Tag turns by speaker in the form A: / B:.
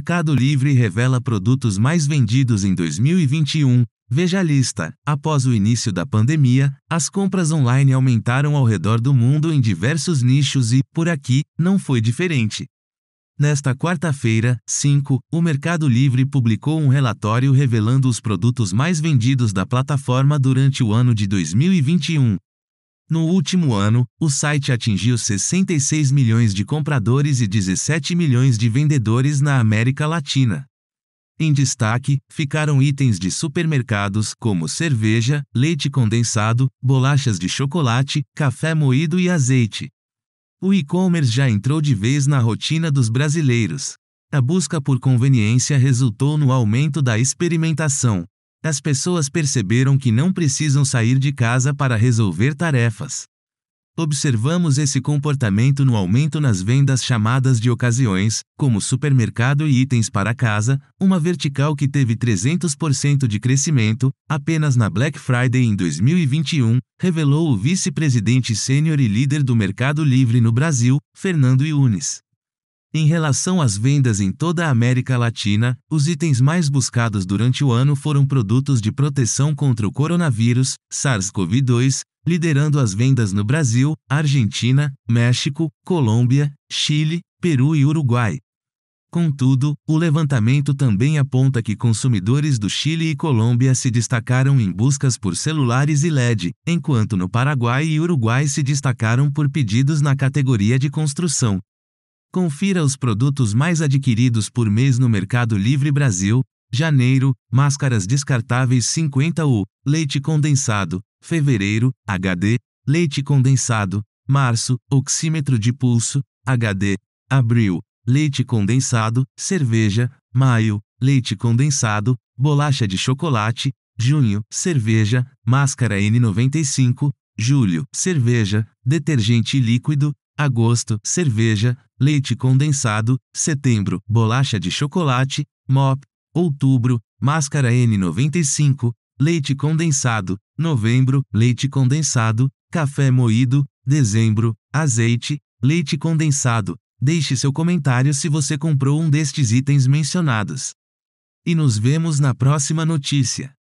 A: Mercado Livre revela produtos mais vendidos em 2021. Veja a lista. Após o início da pandemia, as compras online aumentaram ao redor do mundo em diversos nichos e, por aqui, não foi diferente. Nesta quarta-feira, 5, o Mercado Livre publicou um relatório revelando os produtos mais vendidos da plataforma durante o ano de 2021. No último ano, o site atingiu 66 milhões de compradores e 17 milhões de vendedores na América Latina. Em destaque, ficaram itens de supermercados como cerveja, leite condensado, bolachas de chocolate, café moído e azeite. O e-commerce já entrou de vez na rotina dos brasileiros. A busca por conveniência resultou no aumento da experimentação, as pessoas perceberam que não precisam sair de casa para resolver tarefas. Observamos esse comportamento no aumento nas vendas chamadas de ocasiões, como supermercado e itens para casa, uma vertical que teve 300% de crescimento, apenas na Black Friday em 2021, revelou o vice-presidente sênior e líder do Mercado Livre no Brasil, Fernando Yunes. Em relação às vendas em toda a América Latina, os itens mais buscados durante o ano foram produtos de proteção contra o coronavírus, SARS-CoV-2, liderando as vendas no Brasil, Argentina, México, Colômbia, Chile, Peru e Uruguai. Contudo, o levantamento também aponta que consumidores do Chile e Colômbia se destacaram em buscas por celulares e LED, enquanto no Paraguai e Uruguai se destacaram por pedidos na categoria de construção, Confira os produtos mais adquiridos por mês no Mercado Livre Brasil. Janeiro, máscaras descartáveis 50U, leite condensado. Fevereiro, HD, leite condensado. Março, oxímetro de pulso, HD. Abril, leite condensado, cerveja. Maio, leite condensado, bolacha de chocolate. Junho, cerveja, máscara N95. Julho, cerveja, detergente líquido agosto, cerveja, leite condensado, setembro, bolacha de chocolate, MOP, outubro, máscara N95, leite condensado, novembro, leite condensado, café moído, dezembro, azeite, leite condensado. Deixe seu comentário se você comprou um destes itens mencionados. E nos vemos na próxima notícia.